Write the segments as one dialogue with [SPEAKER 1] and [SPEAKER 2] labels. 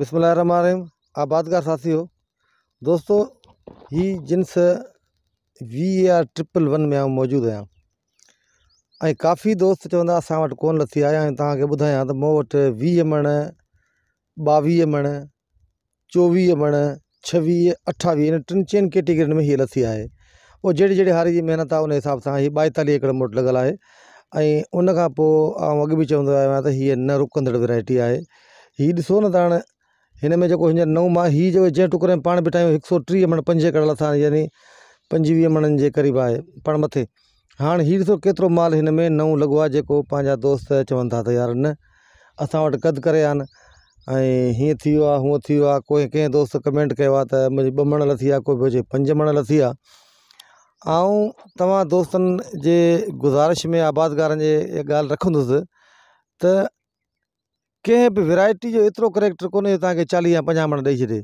[SPEAKER 1] बिस्मिल आबादगार साथी हो दोस्तों ये जिन्स वी आर ट्रिपल वन में मौजूद आया काफ़ी दोस्त चवंदा असां वटि कोन लथी आया तक तव्हांखे तो त मूं वटि मण बवी मण चौवी मण छवी अठावी इन टिन चइनि कैटेगरी में ये लथी है वो जड़ी जड़ी हारी की मेहनत आहे उन हिसाब से ये ॿाएतालीह एकड़ मोट लगल है उन अग भी पोइ आउं अॻु बि न रुकंदड़ वैरायटी है हीअ ऐसो ना त हाणे हिन में जेको हींअर नओं मां हीअ जो जंहिं टुकड़े में पाण बीठा आहियूं हिकु सौ टीह मण पंज करे लथा यानी पंजवीह मणनि जे क़रीबु आहे पाण मथे हाणे हीअ ॾिसो केतिरो माल हिन में नओं लॻो आहे जेको पंहिंजा दोस्त चवनि था त यार न असां वटि क़दु करे आनि ऐं हीअं थी वियो आहे हूअं थी वियो आहे कोई कंहिं दोस्त कमेंट कयो आहे त मुंहिंजी ॿ मण लथी आहे कोई हुजे पंज मण लथी आहे ऐं तव्हां दोस्तनि जे गुज़ारिश में आबादगारनि जे ॻाल्हि रखंदुसि त कें भी वैरायटी जो एतिरो करेक्टर को चाली या पंजा मिंट दई छे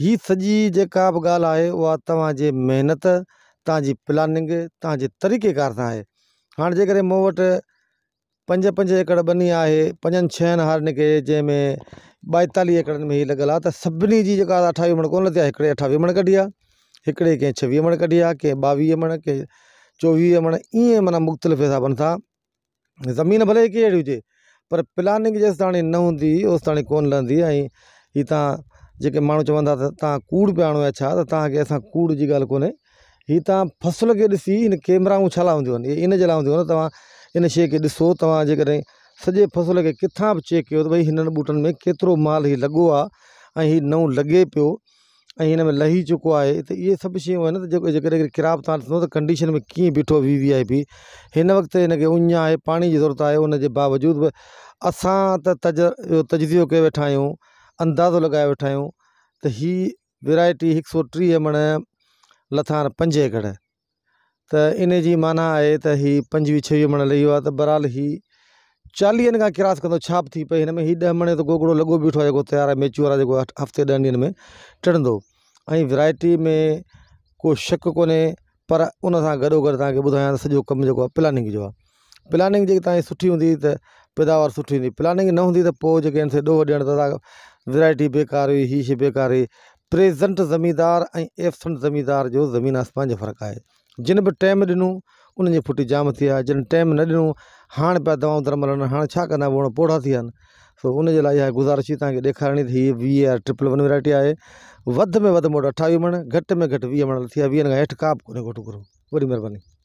[SPEAKER 1] हि सजी जब गाल ॻाल्हि मेहनत उहा प्लानिंग तव्हांजे तरीक़ेकार सां आहे हाणे जे करे मूं पंज पंज एकड़ बनी है पंजनि छहनि हार खे जैमें ॿाएतालीह एकड़ में ही लगल आहे त सभिनी जी जेका मण को लथी आहे हिकिड़े मण कढी आहे कें छवी मण कढी आ कें बवी मण कें चौवी मण ईअं माना मुख़्तलिफ़ हिसाब से ज़मीन भले ही कड़ी हुए पर प्लानिंग जेस ताणी न हूंदी होसि ताणी कोन लहंदी ऐं ही तव्हां जेके माण्हू चवंदा त तव्हां कूड़ पिया आणो या छा त तव्हांखे असां कूड़ जी ॻाल्हि कोन्हे ही तव्हां फसल खे ॾिसी हिन कैमराऊं छा लाइ आहिनि इन जे लाइ हूंदियूं आहिनि तव्हां इन शइ खे ॾिसो तव्हां जेकॾहिं सॼे फसल खे किथां बि चेक कयो त भई हिननि ॿूटनि में केतिरो माल हीउ लॻो आहे ऐं हीउ नओं लॻे पियो ऐं में लही चुको है त इहे सभु शयूं किराब तव्हां ॾिसंदो कंडीशन में कि बीठो वी वी आई पी हिन वक़्तु हिनखे उञ आहे पाणी ज़रूरत है उनजे बावजूद बि असां त तज तजज़ियो कयो वेठा अंदाज़ो लॻाए वेठा तो त वेराइटी एक सौ टीह मण लथान पंज एकड़ त इन माना है त हीअ पंजवीह छवीह मण लही बहरहाल ही चालीहनि खां किरास कंदो छा बि थी पए हिन में हीउ ॾह मणे त गोगड़ो लॻो बीठो आहे जेको तयारु आहे मेचूर आहे जेको हफ़्ते ॾह ॾींहंनि में टिणंदो ऐं वैरायटी में को शक कोन्हे पर उन सां गॾो गॾु तव्हांखे ॿुधायां त सॼो कमु जेको आहे प्लानिंग जो आहे प्लानिंग जेकी तव्हांजी सुठी हूंदी त पैदावार सुठी हूंदी प्लानिंग न हूंदी त पोइ जेके आहिनि से ॾोह ॾियण त तव्हां वैरायटी बेकार हुई हीअ शइ बेकार हुई प्रेज़ेंट ज़मीदारु ऐं एफसेंट ज़मीदार जो ज़मीन आसमान जो फ़र्क़ु आहे जिन बि टाइम ॾिनो उन्हनि जी फुटी जाम थी आहे जिन टाइम न ॾिनो हाँ पिया दवाओं तरह मलनि हाँ क्या वो वण पोड़ा थी सो उन गुज़ारिश तक ॾेखारणी थी वी ट्रिपल वन वैरायटी है वधि में वधि मूं वटि मण घट में घट वीह मण थी विया का बि को टुकड़ो वॾी मेहरबानी